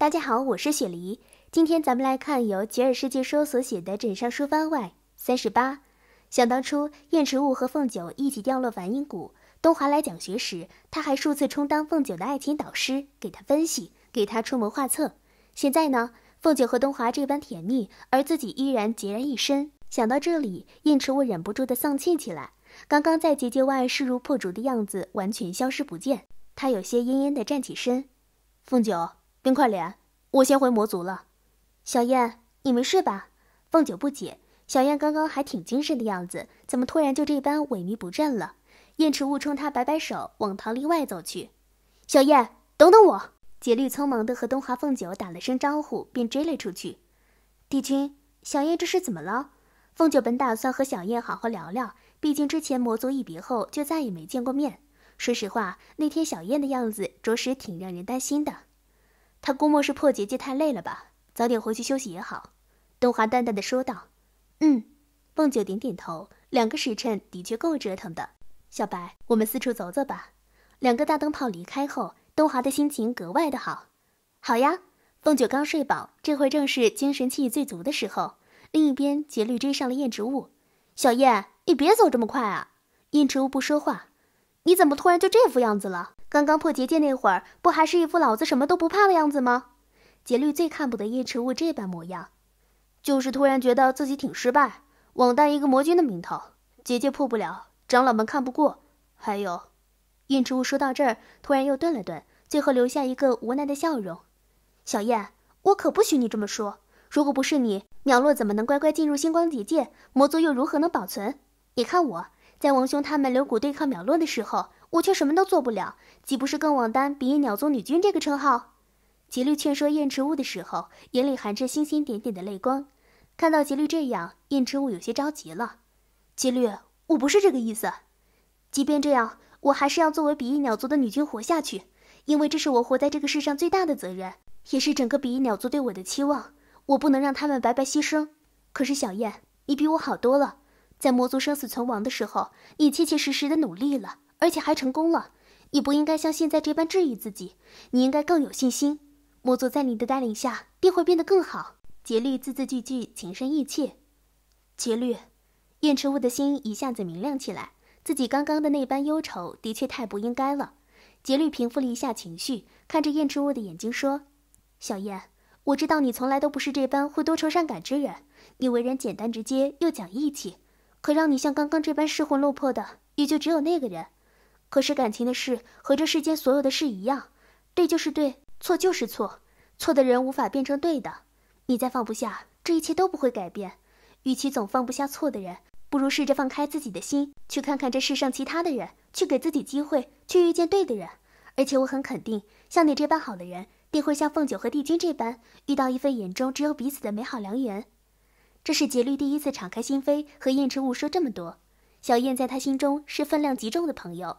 大家好，我是雪梨。今天咱们来看由吉尔世界说所写的《枕上书番外三十八》。想当初，燕池雾和凤九一起掉落梵音谷，东华来讲学时，他还数次充当凤九的爱情导师，给他分析，给他出谋划策。现在呢，凤九和东华这般甜蜜，而自己依然孑然一身。想到这里，燕池雾忍不住的丧气起来，刚刚在结界外势如破竹的样子完全消失不见。他有些恹恹的站起身，凤九。冰块脸，我先回魔族了。小燕，你没事吧？凤九不解，小燕刚刚还挺精神的样子，怎么突然就这般萎靡不振了？燕池雾冲她摆摆手，往堂林外走去。小燕，等等我！节律匆忙地和东华凤九打了声招呼，便追了出去。帝君，小燕这是怎么了？凤九本打算和小燕好好聊聊，毕竟之前魔族一别后就再也没见过面。说实话，那天小燕的样子着实挺让人担心的。他估摸是破结界太累了吧，早点回去休息也好。东华淡淡的说道：“嗯。”凤九点点头。两个时辰的确够折腾的。小白，我们四处走走吧。两个大灯泡离开后，东华的心情格外的好。好呀，凤九刚睡饱，这会正是精神气最足的时候。另一边，杰律追上了燕植物。小燕，你别走这么快啊！燕植物不说话。你怎么突然就这副样子了？刚刚破结界那会儿，不还是一副老子什么都不怕的样子吗？杰律最看不得叶赤雾这般模样，就是突然觉得自己挺失败，枉担一个魔君的名头。结界破不了，长老们看不过。还有，叶赤雾说到这儿，突然又顿了顿，最后留下一个无奈的笑容。小燕，我可不许你这么说。如果不是你，苗落怎么能乖乖进入星光结界？魔族又如何能保存？你看我在王兄他们留骨对抗苗落的时候。我却什么都做不了，岂不是更枉担“比翼鸟族女君”这个称号？吉律劝说燕池雾的时候，眼里含着星星点点的泪光。看到吉律这样，燕池雾有些着急了。吉律，我不是这个意思。即便这样，我还是要作为比翼鸟族的女君活下去，因为这是我活在这个世上最大的责任，也是整个比翼鸟族对我的期望。我不能让他们白白牺牲。可是小燕，你比我好多了。在魔族生死存亡的时候，你切切实实的努力了。而且还成功了！你不应该像现在这般质疑自己，你应该更有信心。魔族在你的带领下，定会变得更好。杰律字字句句情深意切。杰律，燕赤雾的心一下子明亮起来，自己刚刚的那般忧愁，的确太不应该了。杰律平复了一下情绪，看着燕赤雾的眼睛说：“小燕，我知道你从来都不是这般会多愁善感之人，你为人简单直接又讲义气，可让你像刚刚这般失魂落魄的，也就只有那个人。”可是感情的事和这世间所有的事一样，对就是对，错就是错，错的人无法变成对的。你再放不下，这一切都不会改变。与其总放不下错的人，不如试着放开自己的心，去看看这世上其他的人，去给自己机会，去遇见对的人。而且我很肯定，像你这般好的人，定会像凤九和帝君这般，遇到一份眼中只有彼此的美好良缘。这是杰律第一次敞开心扉和燕之雾说这么多。小燕在他心中是分量极重的朋友。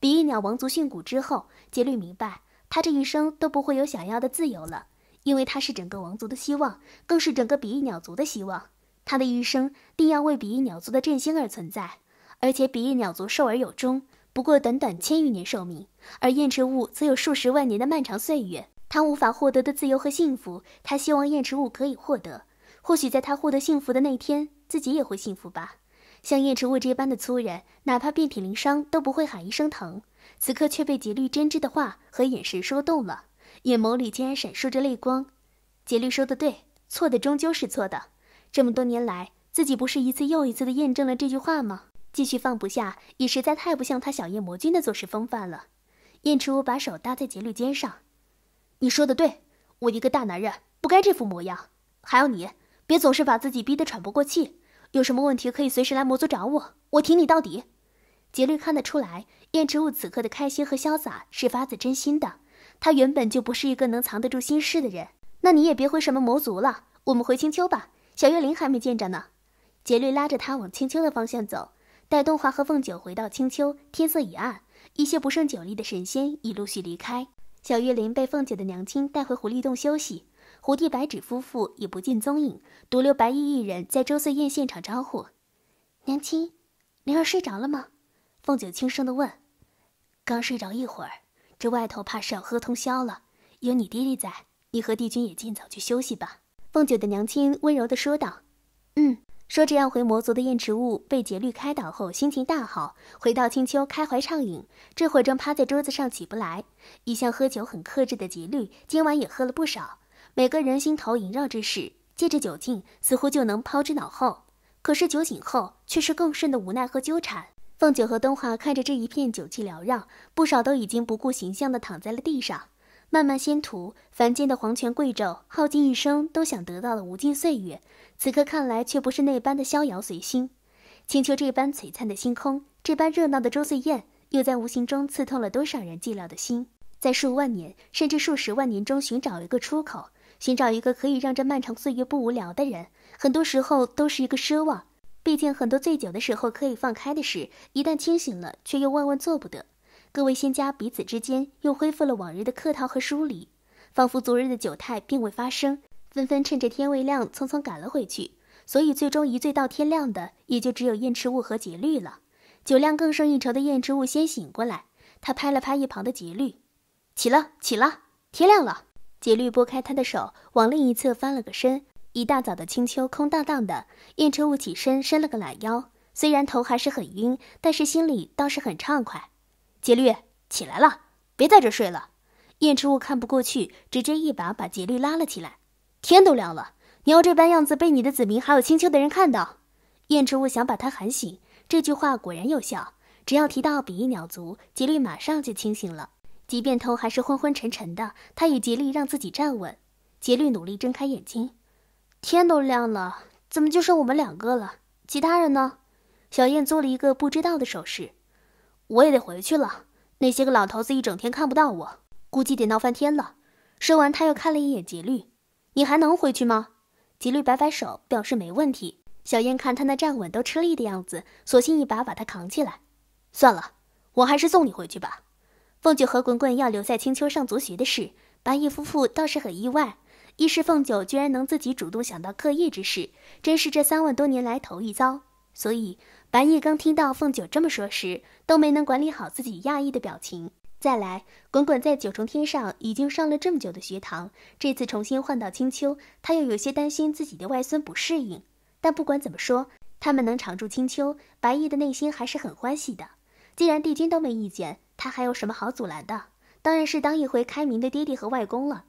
比翼鸟王族殉骨之后，杰律明白，他这一生都不会有想要的自由了，因为他是整个王族的希望，更是整个比翼鸟族的希望。他的一生定要为比翼鸟族的振兴而存在。而且比翼鸟族寿而有终，不过短短千余年寿命，而燕池雾则有数十万年的漫长岁月。他无法获得的自由和幸福，他希望燕池雾可以获得。或许在他获得幸福的那天，自己也会幸福吧。像燕池物这般的粗人，哪怕遍体鳞伤都不会喊一声疼。此刻却被杰律真挚的话和眼神说动了，眼眸里竟然闪烁着泪光。杰律说的对，错的终究是错的。这么多年来，自己不是一次又一次的验证了这句话吗？继续放不下，也实在太不像他小夜魔君的做事风范了。燕池卫把手搭在杰律肩上，你说的对，我一个大男人不该这副模样。还有你，别总是把自己逼得喘不过气。有什么问题可以随时来魔族找我，我挺你到底。杰瑞看得出来，燕池雾此刻的开心和潇洒是发自真心的。他原本就不是一个能藏得住心事的人。那你也别回什么魔族了，我们回青丘吧。小月灵还没见着呢。杰瑞拉着他往青丘的方向走。待东华和凤九回到青丘，天色已暗，一些不胜酒力的神仙已陆续离开。小月灵被凤姐的娘亲带回狐狸洞休息。胡地白纸夫妇已不见踪影，独留白衣一人在周岁宴现场招呼。娘亲，灵儿睡着了吗？凤九轻声的问。刚睡着一会儿，这外头怕是要喝通宵了。有你爹爹在，你和帝君也尽早去休息吧。凤九的娘亲温柔的说道。嗯，说着要回魔族的燕池雾被节律开导后心情大好，回到青丘开怀畅饮。这会正趴在桌子上起不来。一向喝酒很克制的节律今晚也喝了不少。每个人心头萦绕之事，借着酒劲，似乎就能抛之脑后。可是酒醒后，却是更甚的无奈和纠缠。凤九和东华看着这一片酒气缭绕，不少都已经不顾形象的躺在了地上。漫漫仙途，凡间的皇权贵胄耗尽一生都想得到的无尽岁月，此刻看来却不是那般的逍遥随心。青丘这般璀璨的星空，这般热闹的周岁宴，又在无形中刺痛了多少人寂寥的心？在数万年，甚至数十万年中寻找一个出口。寻找一个可以让这漫长岁月不无聊的人，很多时候都是一个奢望。毕竟很多醉酒的时候可以放开的事，一旦清醒了，却又万万做不得。各位仙家彼此之间又恢复了往日的客套和疏离，仿佛昨日的酒态并未发生。纷纷趁着天未亮，匆匆赶了回去。所以最终一醉到天亮的，也就只有燕赤雾和杰律了。酒量更胜一筹的燕赤雾先醒过来，他拍了拍一旁的杰律：“起了，起了，天亮了。”杰律拨开他的手，往另一侧翻了个身。一大早的青丘空荡荡的，燕赤雾起身伸了个懒腰，虽然头还是很晕，但是心里倒是很畅快。杰律起来了，别在这睡了。燕赤雾看不过去，直接一把把杰律拉了起来。天都亮了，你要这般样子被你的子民还有青丘的人看到，燕赤雾想把他喊醒。这句话果然有效，只要提到比翼鸟族，杰律马上就清醒了。即便头还是昏昏沉沉的，他也竭力让自己站稳。杰力努力睁开眼睛，天都亮了，怎么就剩我们两个了？其他人呢？小燕做了一个不知道的手势。我也得回去了，那些个老头子一整天看不到我，估计得闹翻天了。说完，他又看了一眼杰律：“你还能回去吗？”杰律摆摆手，表示没问题。小燕看他那站稳都吃力的样子，索性一把把他扛起来。算了，我还是送你回去吧。凤九和滚滚要留在青丘上族学的事，白毅夫妇倒是很意外。一是凤九居然能自己主动想到刻意之事，真是这三万多年来头一遭。所以白毅刚听到凤九这么说时，都没能管理好自己讶异的表情。再来，滚滚在九重天上已经上了这么久的学堂，这次重新换到青丘，他又有些担心自己的外孙不适应。但不管怎么说，他们能常住青丘，白毅的内心还是很欢喜的。既然帝君都没意见。他还有什么好阻拦的？当然是当一回开明的爹爹和外公了。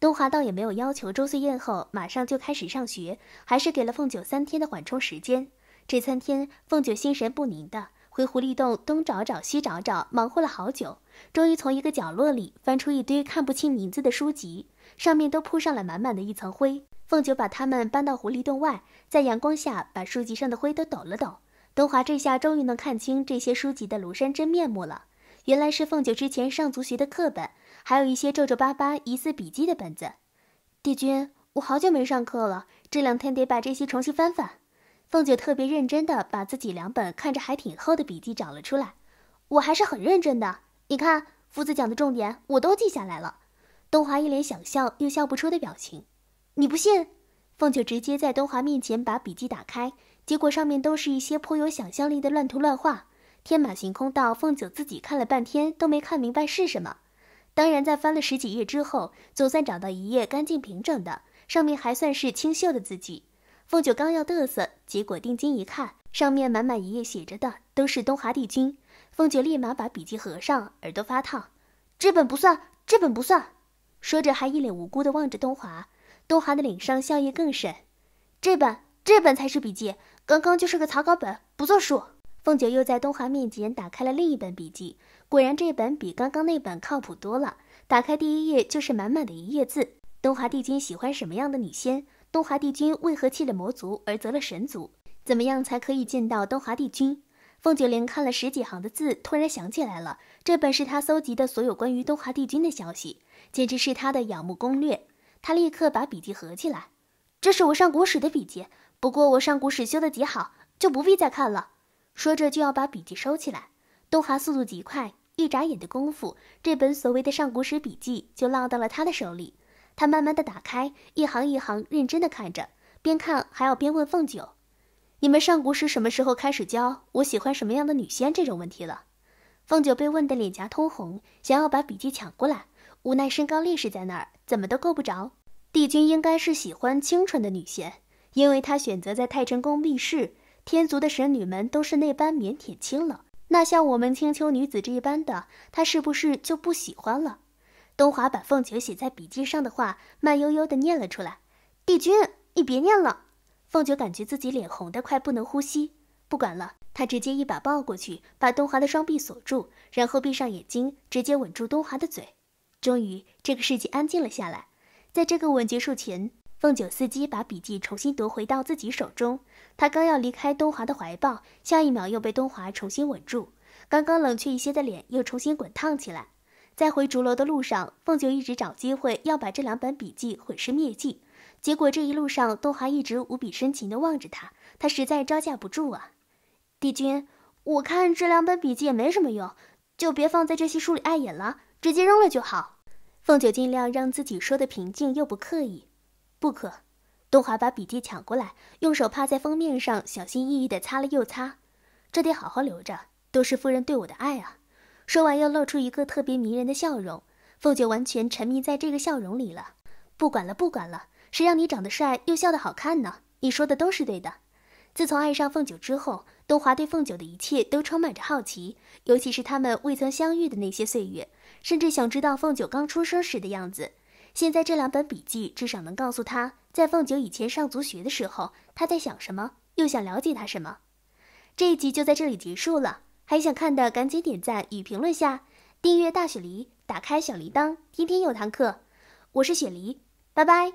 东华倒也没有要求周岁宴后马上就开始上学，还是给了凤九三天的缓冲时间。这三天，凤九心神不宁的，回狐狸洞东找找西找找，忙活了好久，终于从一个角落里翻出一堆看不清名字的书籍，上面都铺上了满满的一层灰。凤九把它们搬到狐狸洞外，在阳光下把书籍上的灰都抖了抖。东华这下终于能看清这些书籍的庐山真面目了。原来是凤九之前上足学的课本，还有一些皱皱巴巴、疑似笔记的本子。帝君，我好久没上课了，这两天得把这些重新翻翻。凤九特别认真地把自己两本看着还挺厚的笔记找了出来。我还是很认真的，你看，夫子讲的重点我都记下来了。东华一脸想笑又笑不出的表情。你不信？凤九直接在东华面前把笔记打开，结果上面都是一些颇有想象力的乱涂乱画。天马行空到凤九自己看了半天都没看明白是什么。当然，在翻了十几页之后，总算找到一页干净平整的，上面还算是清秀的字迹。凤九刚要嘚瑟，结果定睛一看，上面满满一页写着的都是东华帝君。凤九立马把笔记合上，耳朵发烫。这本不算，这本不算。说着还一脸无辜的望着东华，东华的脸上笑意更甚。这本，这本才是笔记，刚刚就是个草稿本，不作数。凤九又在东华面前打开了另一本笔记，果然这本比刚刚那本靠谱多了。打开第一页就是满满的一页字。东华帝君喜欢什么样的女仙？东华帝君为何弃了魔族而择了神族？怎么样才可以见到东华帝君？凤九连看了十几行的字，突然想起来了，这本是他搜集的所有关于东华帝君的消息，简直是他的仰慕攻略。他立刻把笔记合起来。这是我上古史的笔记，不过我上古史修得极好，就不必再看了。说着就要把笔记收起来，东华速度极快，一眨眼的功夫，这本所谓的上古史笔记就落到了他的手里。他慢慢的打开，一行一行认真的看着，边看还要边问凤九：“你们上古史什么时候开始教？我喜欢什么样的女仙？”这种问题了。凤九被问得脸颊通红，想要把笔记抢过来，无奈身高劣势在那儿，怎么都够不着。帝君应该是喜欢清纯的女仙，因为他选择在太晨宫避世。天族的神女们都是那般腼腆清冷，那像我们青丘女子这一般的，她是不是就不喜欢了？东华把凤九写在笔记上的话慢悠悠地念了出来。帝君，你别念了。凤九感觉自己脸红的快不能呼吸，不管了，她直接一把抱过去，把东华的双臂锁住，然后闭上眼睛，直接吻住东华的嘴。终于，这个世界安静了下来。在这个吻结束前，凤九伺机把笔记重新夺回到自己手中。他刚要离开东华的怀抱，下一秒又被东华重新稳住。刚刚冷却一些的脸又重新滚烫起来。在回竹楼的路上，凤九一直找机会要把这两本笔记毁尸灭迹。结果这一路上，东华一直无比深情地望着他，他实在招架不住啊！帝君，我看这两本笔记也没什么用，就别放在这些书里碍眼了，直接扔了就好。凤九尽量让自己说的平静又不刻意，不可。东华把笔记抢过来，用手帕在封面上小心翼翼地擦了又擦，这得好好留着，都是夫人对我的爱啊！说完，又露出一个特别迷人的笑容。凤九完全沉迷在这个笑容里了。不管了，不管了，谁让你长得帅又笑得好看呢？你说的都是对的。自从爱上凤九之后，东华对凤九的一切都充满着好奇，尤其是他们未曾相遇的那些岁月，甚至想知道凤九刚出生时的样子。现在这两本笔记至少能告诉他。在凤九以前上族学的时候，他在想什么？又想了解他什么？这一集就在这里结束了。还想看的，赶紧点赞与评论下，订阅大雪梨，打开小铃铛，天天有堂课。我是雪梨，拜拜。